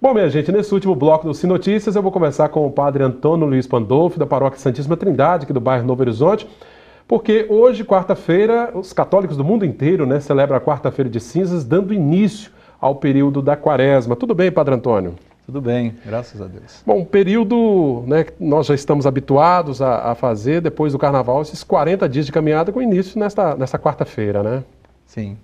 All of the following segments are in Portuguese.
Bom, minha gente, nesse último bloco do Sim Notícias, eu vou conversar com o padre Antônio Luiz Pandolfo, da Paróquia Santíssima Trindade, aqui do bairro Novo Horizonte, porque hoje, quarta-feira, os católicos do mundo inteiro né, celebram a quarta-feira de cinzas, dando início ao período da quaresma. Tudo bem, padre Antônio? Tudo bem, graças a Deus. Bom, um período né, que nós já estamos habituados a, a, fazer depois do carnaval, esses 40 dias de caminhada com início nesta, nesta quarta-feira, né? Sim.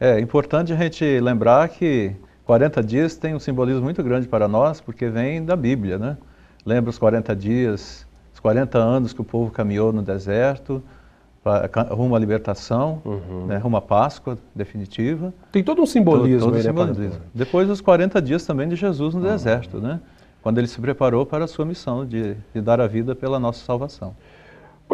É importante a gente lembrar que 40 dias tem um simbolismo muito grande para nós, porque vem da Bíblia, né? Lembra os 40 dias, os 40 anos que o povo caminhou no deserto, rumo à libertação, uhum. né, rumo à Páscoa definitiva. Tem todo um simbolismo. Todo, todo né, simbolismo. É Depois os 40 dias também de Jesus no uhum. deserto, né? Quando ele se preparou para a sua missão de, de dar a vida pela nossa salvação.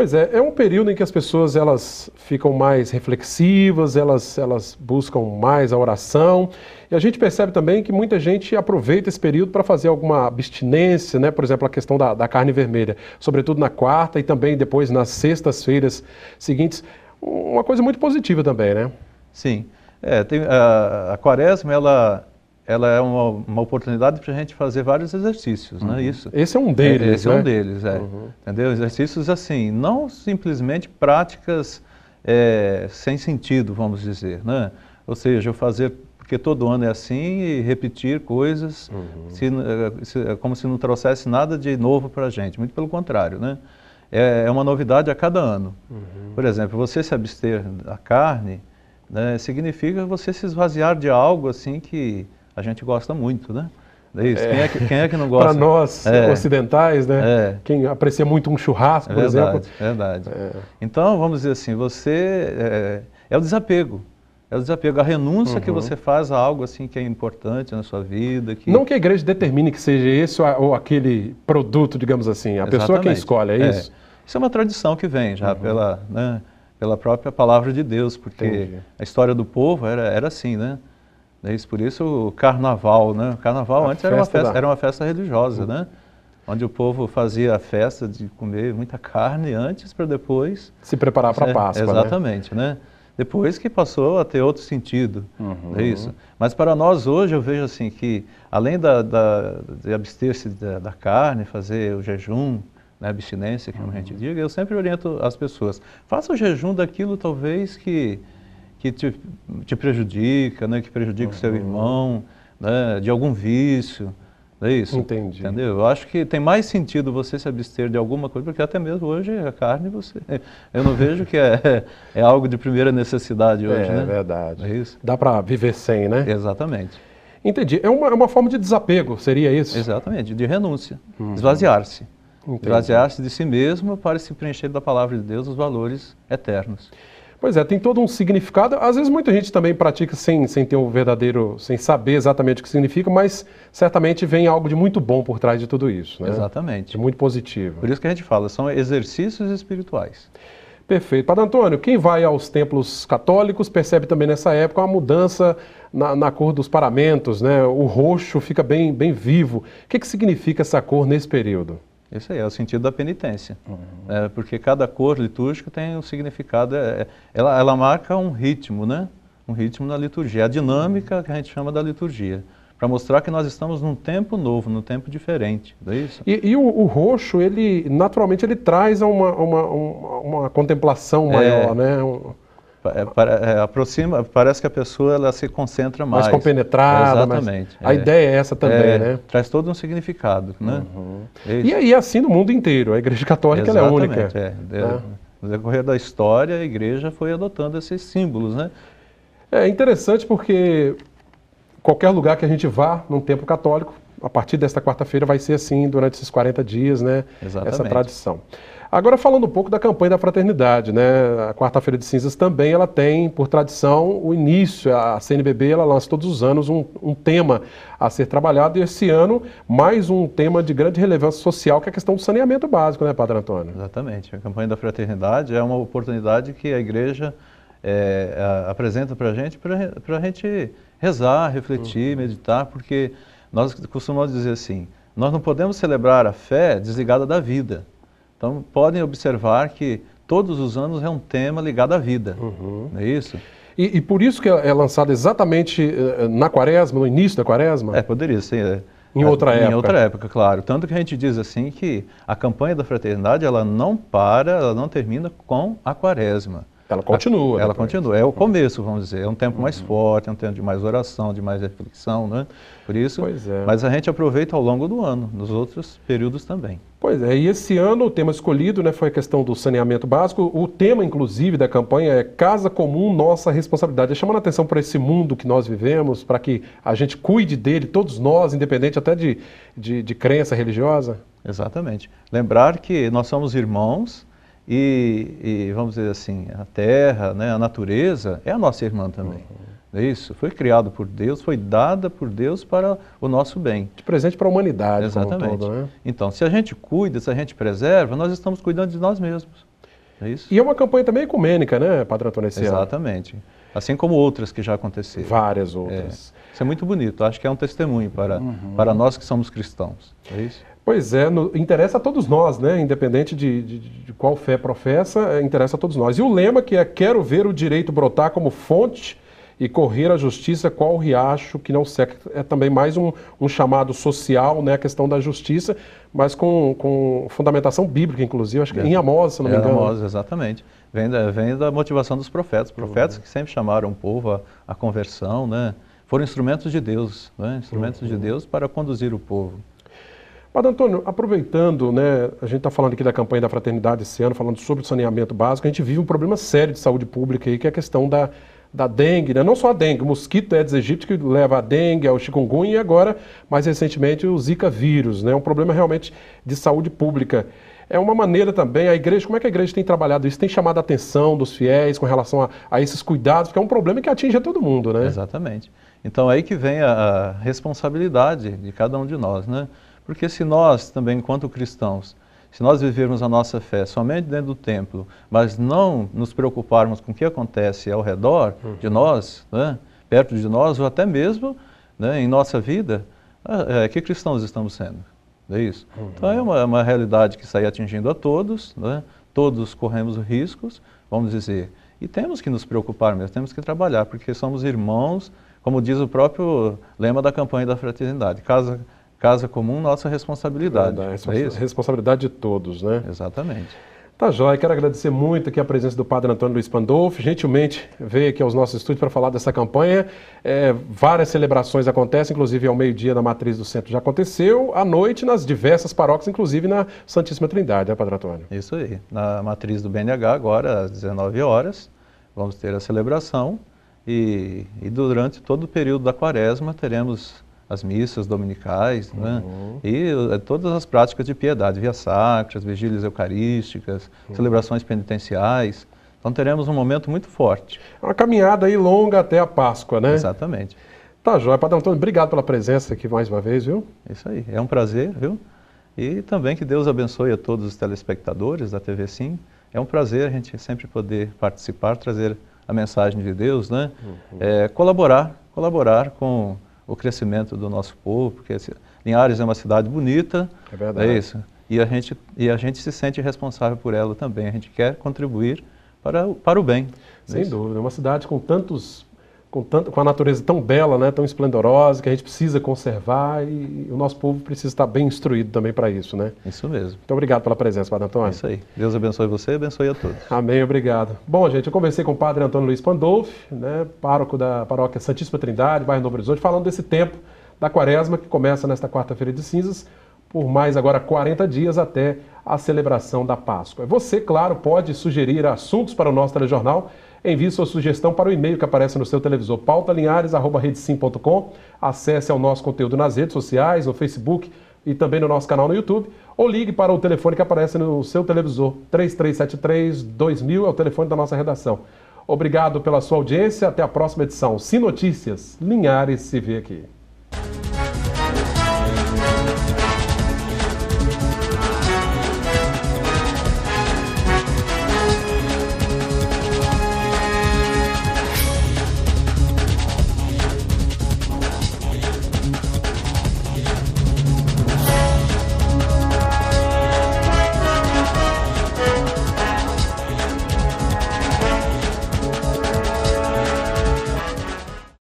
Pois é, é um período em que as pessoas elas ficam mais reflexivas, elas, elas buscam mais a oração. E a gente percebe também que muita gente aproveita esse período para fazer alguma abstinência, né? por exemplo, a questão da, da carne vermelha, sobretudo na quarta e também depois nas sextas-feiras seguintes. Uma coisa muito positiva também, né? Sim. É, tem, a, a quaresma, ela ela é uma, uma oportunidade para a gente fazer vários exercícios, né? uhum. é Isso. Esse é um deles, é, Esse né? é um né? deles, é. Uhum. Entendeu? Exercícios assim, não simplesmente práticas é, sem sentido, vamos dizer, né? Ou seja, eu fazer porque todo ano é assim e repetir coisas uhum. se, é, se, é como se não trouxesse nada de novo para a gente. Muito pelo contrário, né? É, é uma novidade a cada ano. Uhum. Por exemplo, você se abster da carne né, significa você se esvaziar de algo assim que a gente gosta muito, né? É isso. É. Quem, é que, quem é que não gosta? Para nós, é. ocidentais, né? É. Quem aprecia muito um churrasco, por verdade, exemplo. Verdade. É. Então, vamos dizer assim, você... É, o desapego. É o desapego, a renúncia uhum. que você faz a algo assim que é importante na sua vida. Que... Não que a igreja determine que seja esse ou aquele produto, digamos assim. A Exatamente. pessoa que escolhe, é isso? Isso é uma tradição que vem já uhum. pela, né, pela própria palavra de Deus, porque Entendi. a história do povo era, era assim, né? É isso, por isso o carnaval, né? O carnaval a antes era uma, festa, da... era uma festa religiosa, uhum. né? Onde o povo fazia a festa de comer muita carne antes para depois... Se preparar para a né, Páscoa, é, Exatamente, né? né? Depois que passou a ter outro sentido, uhum. é isso. Mas para nós hoje eu vejo assim que, além da, da de abster-se da, da, carne, fazer o jejum, né, abstinência, que uhum. a gente uhum. diga, eu sempre oriento as pessoas. Faça o jejum daquilo talvez que que te, te prejudica, né? que prejudica o uhum. seu irmão, né? de algum vício. É isso? Entendi. Entendeu? Eu acho que tem mais sentido você se abster de alguma coisa, porque até mesmo hoje a carne, você, eu não vejo que é, é algo de primeira necessidade hoje, é, né? É verdade. É isso? Dá para viver sem, né? Exatamente. Entendi. É uma, é uma forma de desapego, seria isso? Exatamente, de renúncia, uhum. esvaziar-se. Esvaziar-se de si mesmo para se preencher da palavra de Deus os valores eternos. Pois é, tem todo um significado. Às vezes muita gente também pratica sem, sem ter o um verdadeiro, sem saber exatamente o que significa, mas certamente vem algo de muito bom por trás de tudo isso. Né? Exatamente. De muito positivo. Por isso que a gente fala, são exercícios espirituais. Perfeito. Padre Antônio, quem vai aos templos católicos percebe também nessa época uma mudança na, na cor dos paramentos, né? O roxo fica bem, bem vivo. O que, que significa essa cor nesse período? Isso aí, é o sentido da penitência. Uhum. É, porque cada cor litúrgica tem um significado, é, é, ela, ela, marca um ritmo, né? Um ritmo na liturgia, a dinâmica que a gente chama da liturgia. Para mostrar que nós estamos num tempo novo, num tempo diferente, não é isso? E, e o, o, roxo, ele naturalmente ele traz uma, uma, uma, uma contemplação maior, é, né? Um... É, é, aproxima, parece que a pessoa ela se concentra mais. Mais compenetrada. Exatamente. a é, ideia é essa também, é, né? Traz todo um significado, né? Uhum. É e, aí assim no mundo inteiro, a igreja católica é única. É. Ah. No decorrer da história, a igreja foi adotando esses símbolos, né? É interessante porque qualquer lugar que a gente vá num tempo católico, a partir desta quarta-feira vai ser assim durante esses 40 dias, né? Exatamente. Essa tradição. Agora falando um pouco da campanha da fraternidade, né? A quarta-feira de cinzas também ela tem por tradição o início. A CNBB ela lança todos os anos um, um tema a ser trabalhado e esse ano mais um tema de grande relevância social que é a questão do saneamento básico, né, Padre Antônio? Exatamente. A campanha da fraternidade é uma oportunidade que a igreja é, a, apresenta para a gente, para a gente rezar, refletir, uhum. meditar, porque nós costumamos dizer assim, nós não podemos celebrar a fé desligada da vida. Então, podem observar que todos os anos é um tema ligado à vida, uhum. não é isso? E, e, por isso que é, é lançado exatamente eh, eh, na quaresma, no início da quaresma? É, poderia ser. É. Em outra época. Em outra época, claro. Tanto que a gente diz assim que a campanha da fraternidade, ela não para, ela não termina com a quaresma. Ela continua. Ela né? continua. É o começo, vamos dizer. É um tempo uhum. mais forte, é um tempo de mais oração, de mais reflexão, né? Por isso. Pois é. Mas a gente aproveita ao longo do ano, nos outros períodos também. Pois é. E esse ano o tema escolhido né, foi a questão do saneamento básico. O tema, inclusive, da campanha é Casa Comum, Nossa Responsabilidade. É chamando a atenção para esse mundo que nós vivemos, para que a gente cuide dele, todos nós, independente até de, de, de crença religiosa. Exatamente. Lembrar que nós somos irmãos e, e, vamos dizer assim, a terra, né, a natureza é a nossa irmã também. Uhum. É isso, foi criado por Deus, foi dada por Deus para o nosso bem. De presente para a humanidade Exatamente. Todo, né? Então, se a gente cuida, se a gente preserva, nós estamos cuidando de nós mesmos. É isso? E é uma campanha também ecumênica, né, Padre Antônio? Exatamente. Ano. Assim como outras que já aconteceram. Várias outras. É. Isso é muito bonito, acho que é um testemunho para, uhum. para nós que somos cristãos. É isso? Pois é, no, interessa a todos nós, né? Independente de, de, de qual fé professa, é, interessa a todos nós. E o lema que é quero ver o direito brotar como fonte e correr à justiça qual riacho que não seca. É também mais um, um, chamado social, né, a questão da justiça, mas com, com fundamentação bíblica, inclusive, acho que é. em Amós, se não me engano. Em Amós, exatamente. Vem da, vem da motivação dos profetas, profetas uhum. que sempre chamaram o povo à, à conversão, né, foram instrumentos de Deus, né, instrumentos uhum. de Deus para conduzir o povo. Padre Antônio, aproveitando, né, a gente está falando aqui da campanha da fraternidade esse ano, falando sobre o saneamento básico, a gente vive um problema sério de saúde pública aí, que é a questão da, da dengue, né? não só a dengue, o mosquito Aedes aegypti que leva a dengue, ao chikungunya e agora, mais recentemente, o zika vírus, né? um problema realmente de saúde pública. É uma maneira também, a igreja, como é que a igreja tem trabalhado isso? Tem chamado a atenção dos fiéis com relação a, a esses cuidados, porque é um problema que atinge a todo mundo, né? Exatamente. Então, aí que vem a responsabilidade de cada um de nós, né? Porque se nós também, enquanto cristãos, se nós vivermos a nossa fé somente dentro do templo, mas não nos preocuparmos com o que acontece ao redor uhum. de nós, né, perto de nós, ou até mesmo né, em nossa vida, é, que cristãos estamos sendo? É isso? Uhum. Então é uma, é uma, realidade que sai atingindo a todos, né, todos corremos riscos, vamos dizer, e temos que nos preocupar mesmo, temos que trabalhar, porque somos irmãos, como diz o próprio lema da campanha da fraternidade, casa casa comum, nossa responsabilidade. É Responsa é responsabilidade de todos, né? Exatamente. Tá joia, quero agradecer muito aqui a presença do Padre Antônio Luiz Pandolfo, gentilmente veio aqui aos nossos estúdios para falar dessa campanha. É, várias celebrações acontecem, inclusive ao meio-dia na Matriz do Centro já aconteceu, à noite nas diversas paróquias, inclusive na Santíssima Trindade, né, Padre Antônio? Isso aí, na Matriz do BNH agora às 19 horas, vamos ter a celebração e, e durante todo o período da quaresma teremos as missas dominicais, né? uhum. né? e eh, todas as práticas de piedade, via sacras, vigílias eucarísticas, uhum. celebrações penitenciais. Então teremos um momento muito forte. Uma caminhada aí longa até a Páscoa, né? Exatamente. Tá joia. Padre Antônio, obrigado pela presença aqui mais uma vez, viu? Isso aí, é um prazer, viu? E também que Deus abençoe a todos os telespectadores da TV Sim. É um prazer a gente sempre poder participar, trazer a mensagem de Deus, né? Uhum. É, colaborar, colaborar com o crescimento do nosso povo, porque Linhares é uma cidade bonita, é verdade. É isso, e a, gente, e a gente se sente responsável por ela também, a gente quer contribuir para, para o bem. É Sem é dúvida, uma cidade com tantos com, tanto, com a natureza tão bela, né, tão esplendorosa, que a gente precisa conservar e o nosso povo precisa estar bem instruído também para isso, né? Isso mesmo. Então, obrigado pela presença, Padre Antônio. É isso aí. Deus abençoe você e abençoe a todos. Amém, obrigado. Bom, gente, eu conversei com o Padre Antônio Luiz Pandolfi, né, pároco da paróquia Santíssima Trindade, bairro Novo Horizonte, falando desse tempo da quaresma que começa nesta quarta-feira de cinzas, por mais agora 40 dias até a celebração da Páscoa. Você, claro, pode sugerir assuntos para o nosso telejornal, Envie sua sugestão para o e-mail que aparece no seu televisor, pautalinhares.redesim.com. Acesse ao nosso conteúdo nas redes sociais, no Facebook e também no nosso canal no YouTube. Ou ligue para o telefone que aparece no seu televisor, 3373-2000 é o telefone da nossa redação. Obrigado pela sua audiência. Até a próxima edição. Sim Notícias. Linhares se vê aqui.